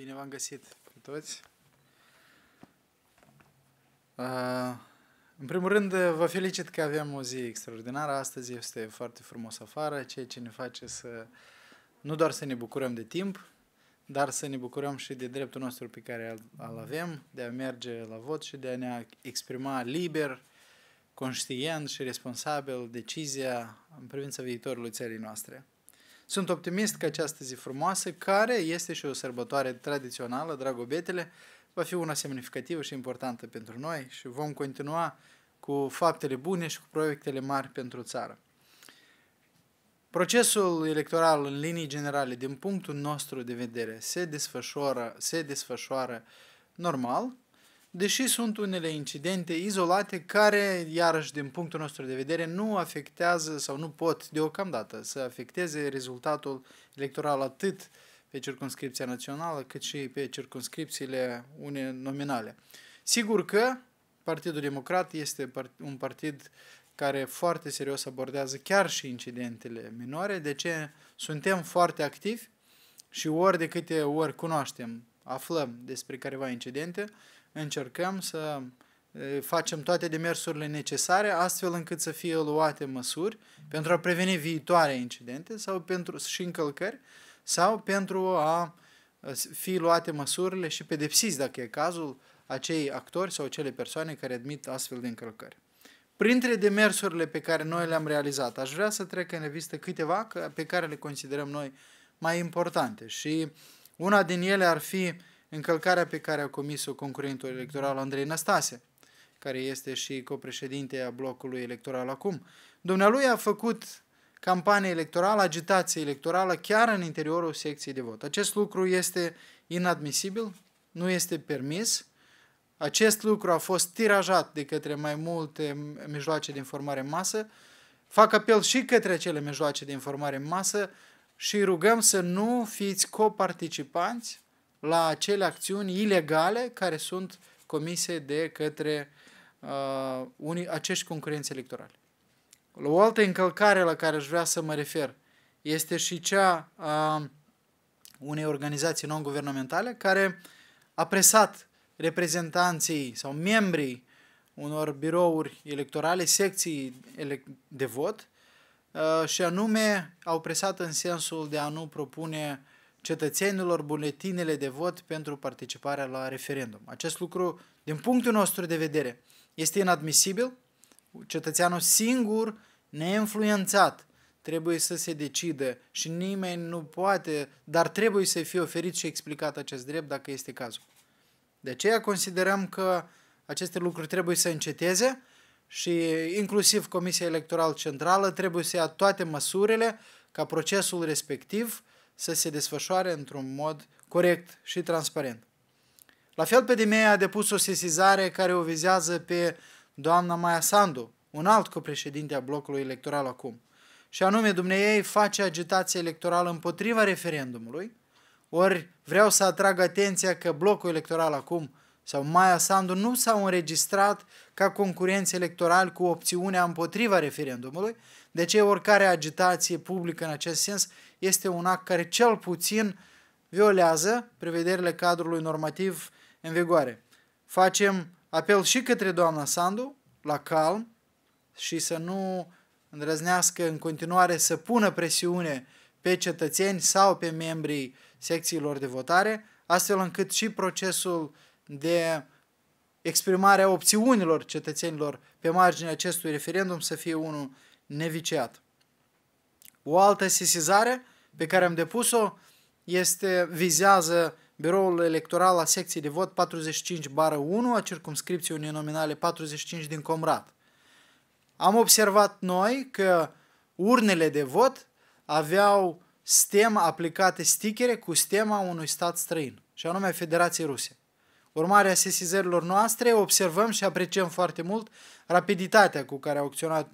Bine v-am găsit cu toți. Uh, în primul rând, vă felicit că avem o zi extraordinară. Astăzi este foarte frumos afară, ceea ce ne face să nu doar să ne bucurăm de timp, dar să ne bucurăm și de dreptul nostru pe care îl avem, de a merge la vot și de a ne exprima liber, conștient și responsabil decizia în privința viitorului țării noastre. Sunt optimist că această zi frumoasă, care este și o sărbătoare tradițională, dragobetele, va fi una semnificativă și importantă pentru noi și vom continua cu faptele bune și cu proiectele mari pentru țară. Procesul electoral în linii generale, din punctul nostru de vedere, se desfășoară, se desfășoară normal, deși sunt unele incidente izolate care, iarăși, din punctul nostru de vedere, nu afectează sau nu pot deocamdată să afecteze rezultatul electoral atât pe circunscripția națională cât și pe circunscripțiile une nominale. Sigur că Partidul Democrat este un partid care foarte serios abordează chiar și incidentele minore, de ce suntem foarte activi și ori de câte ori cunoaștem, aflăm despre careva incidente, încercăm să facem toate demersurile necesare astfel încât să fie luate măsuri pentru a preveni viitoare incidente sau pentru și încălcări sau pentru a fi luate măsurile și pedepsiți, dacă e cazul, acei actori sau cele persoane care admit astfel de încălcări. Printre demersurile pe care noi le-am realizat, aș vrea să trec în revistă câteva pe care le considerăm noi mai importante și una din ele ar fi uh, încălcarea pe care a comis-o concurentul electoral Andrei Năstase, care este și copreședinte a blocului electoral acum. Dumnealui a făcut campanie electorală, agitație electorală chiar în interiorul secției de vot. Acest lucru este inadmisibil, nu este permis. Acest lucru a fost tirajat de către mai multe mijloace de informare în masă. Fac apel și către acele mijloace de informare în masă și rugăm să nu fiți coparticipanți la acele acțiuni ilegale care sunt comise de către uh, unii, acești concurenți electorali. O altă încălcare la care aș vrea să mă refer este și cea a unei organizații non-guvernamentale care a presat reprezentanții sau membrii unor birouri electorale, secții de vot, uh, și anume au presat în sensul de a nu propune cetățenilor buletinele de vot pentru participarea la referendum. Acest lucru, din punctul nostru de vedere, este inadmisibil. Cetățeanul singur, neinfluențat, trebuie să se decidă și nimeni nu poate, dar trebuie să fie oferit și explicat acest drept dacă este cazul. De aceea considerăm că aceste lucruri trebuie să înceteze și inclusiv Comisia Electorală Centrală trebuie să ia toate măsurile ca procesul respectiv uh, să se desfășoare într-un mod corect și transparent. La fel, PDMEA a depus o sesizare care o vizează pe doamna Maia Sandu, un alt copreședinte a blocului electoral acum, și anume dumneiei face agitație electorală împotriva referendumului, ori vreau să atrag atenția că blocul electoral acum sau Maia Sandu nu s-au înregistrat ca concurenți electorali cu opțiunea împotriva referendumului, de deci ce oricare agitație publică în acest sens este un act care cel puțin violează prevederile cadrului normativ în vigoare. Facem apel și către doamna Sandu, la calm, și să nu îndrăznească în continuare să pună presiune pe cetățeni sau pe membrii secțiilor de votare, astfel încât și procesul de exprimare a opțiunilor cetățenilor pe marginea acestui referendum să fie unul neviciat. O altă sesizare pe care am depus-o este, vizează biroul electoral a secției de vot 45 bară 1 a circumscripției nominale 45 din Comrat. Am observat noi că urnele de vot aveau stem aplicate stichere cu stema unui stat străin, și anume Federației Ruse. Urmarea sesizărilor noastre, observăm și apreciem foarte mult rapiditatea cu care au acționat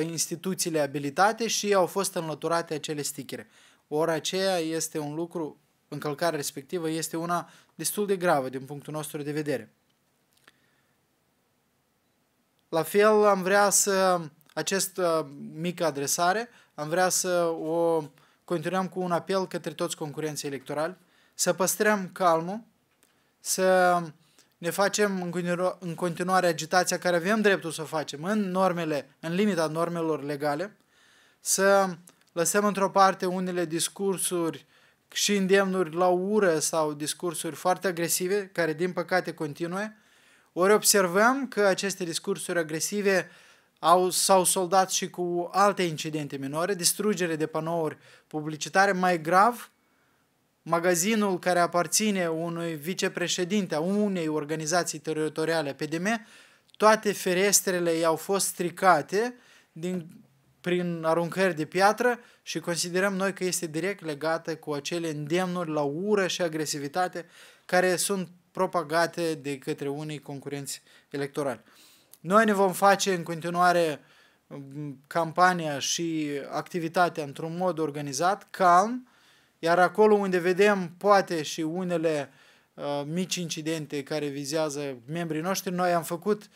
instituțiile abilitate și au fost înlăturate acele stichere. Ora aceea este un lucru, încălcarea respectivă este una destul de gravă din punctul nostru de vedere. La fel am vrea să, acest uh, mică adresare, am vrea să o continuăm cu un apel către toți concurenții electorali, să păstrăm calmul, să ne facem în continuare agitația care avem dreptul să o facem în normele, în limita normelor legale, să lăsăm într-o parte unele discursuri și îndemnuri la ură sau discursuri foarte agresive, care din păcate continue, ori observăm că aceste discursuri agresive au, s-au soldat și cu alte incidente minore, distrugere de panouri publicitare, mai grav, magazinul care aparține unui vicepreședinte a unei organizații teritoriale PDM, toate ferestrele i-au fost stricate din, prin aruncări de piatră și considerăm noi că este direct legată cu acele îndemnuri la ură și agresivitate care sunt propagate de către unii concurenți electorali. Noi ne vom face în continuare mm, campania și activitatea într-un mod organizat, calm, iar acolo unde vedem poate și unele uh, mici incidente care vizează membrii noștri, noi am făcut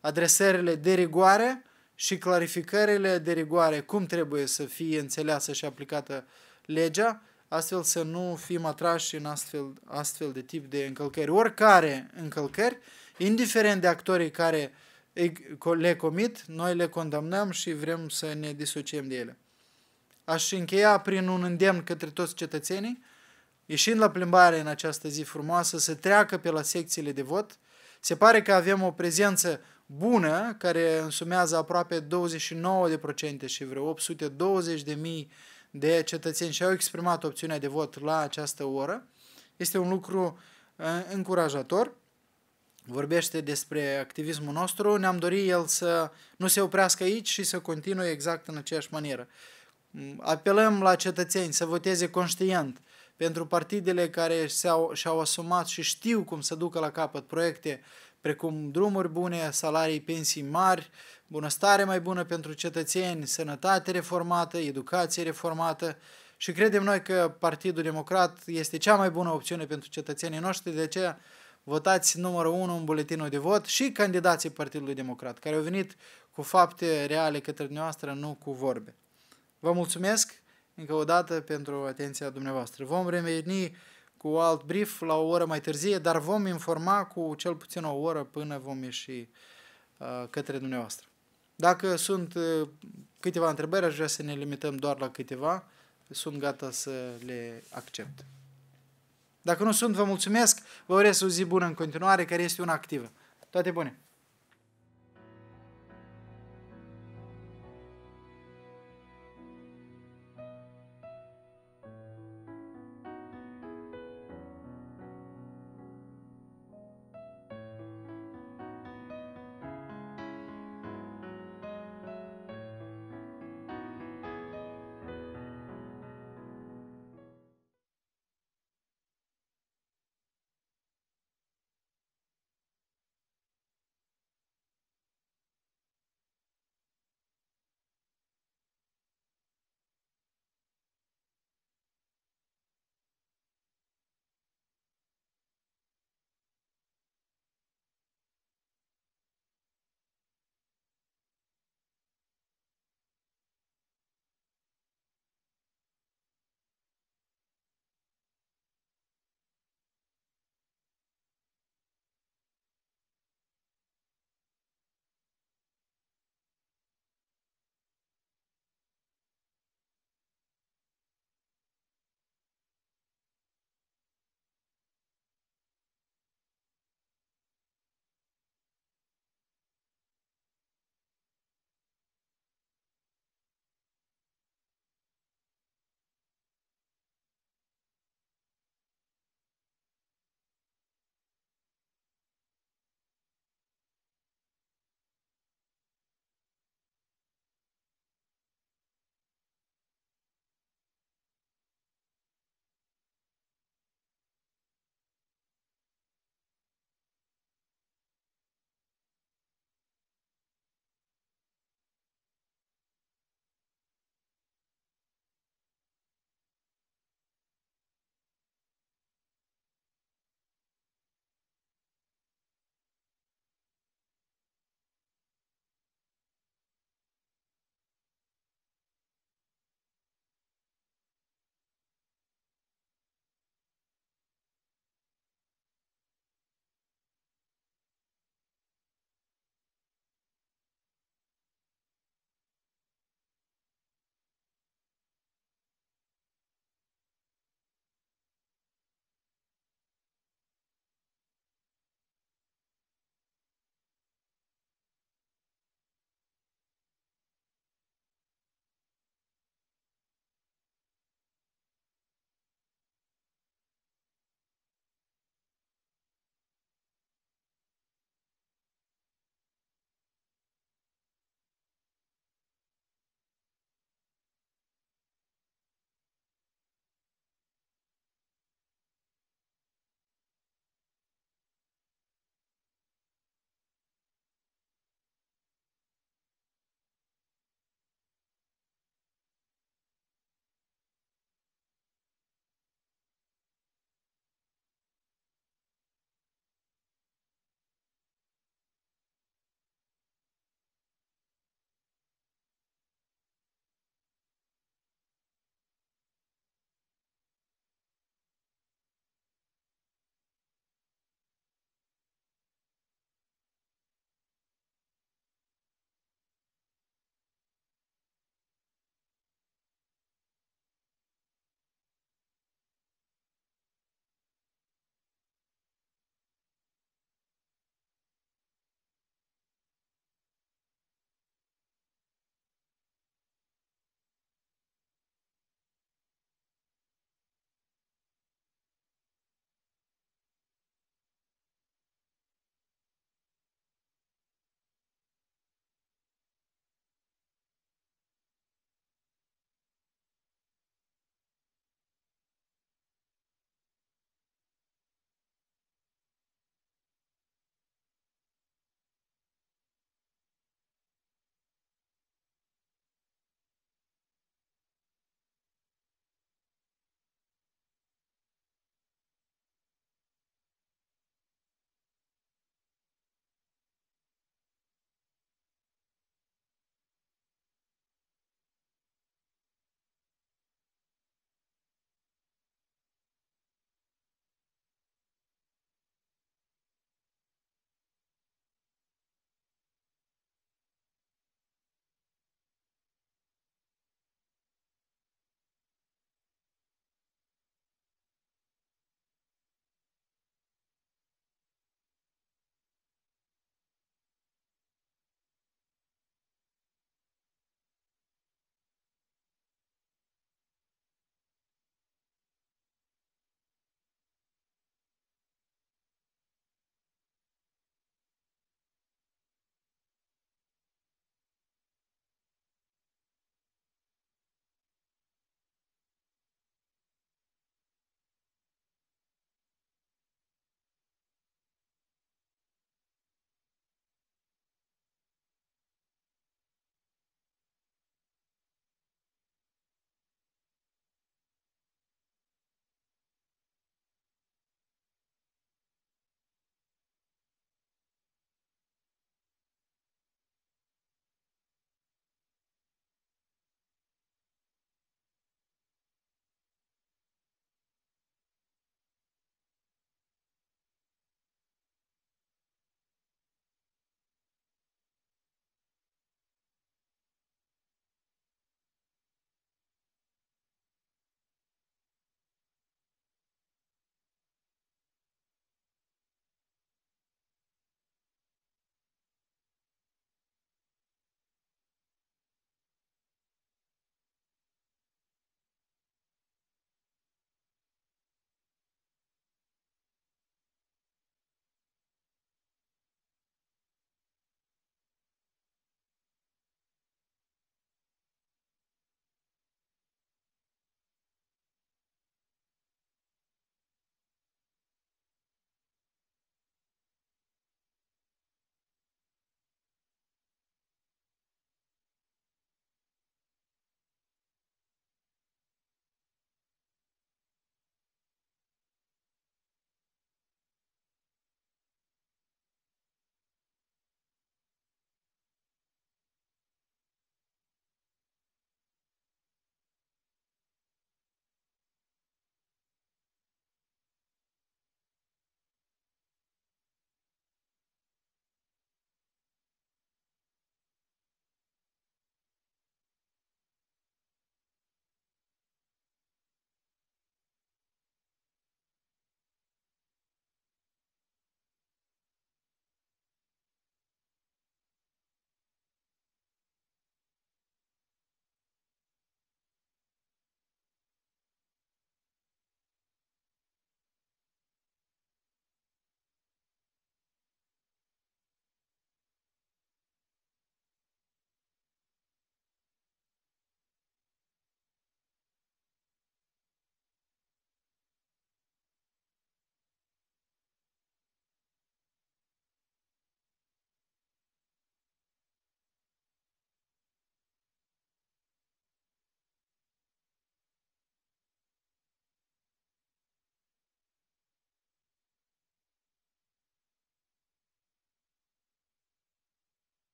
adresările de rigoare și clarificările de rigoare, cum trebuie să fie înțeleasă și aplicată legea, astfel să nu fim atrași în astfel, astfel de tip de încălcări. Oricare încălcări, indiferent de actorii care le comit, noi le condamnăm și vrem să ne disociem de ele aș încheia prin un îndemn către toți cetățenii, ieșind la plimbare în această zi frumoasă, să treacă pe la secțiile de vot. Se pare că avem o prezență bună, care însumează aproape 29% și vreo 820.000 de cetățeni și au exprimat opțiunea de vot la această oră. Este un lucru uh, încurajator. Vorbește despre activismul nostru. Ne-am dorit el să nu se oprească aici și să continue exact în aceeași manieră. Apelăm la cetățeni să voteze conștient pentru partidele care și-au, și-au asumat și știu cum să ducă la capăt proiecte precum drumuri bune, salarii, pensii mari, bunăstare mai bună pentru cetățeni, sănătate reformată, educație reformată și credem noi că Partidul Democrat este cea mai bună opțiune pentru cetățenii noștri, de aceea votați numărul 1 în buletinul de vot și candidații Partidului Democrat, care au venit cu fapte reale către dumneavoastră, nu cu vorbe. Vă mulțumesc încă o dată pentru atenția dumneavoastră. Vom reveni cu alt brief la o oră mai târzie, dar vom informa cu cel puțin o oră până vom ieși uh, către dumneavoastră. Dacă sunt uh, câteva întrebări, aș vrea să ne limităm doar la câteva. Sunt gata să le accept. Dacă nu sunt, vă mulțumesc. Vă urez o zi bună în continuare, care este una activă. Toate bune!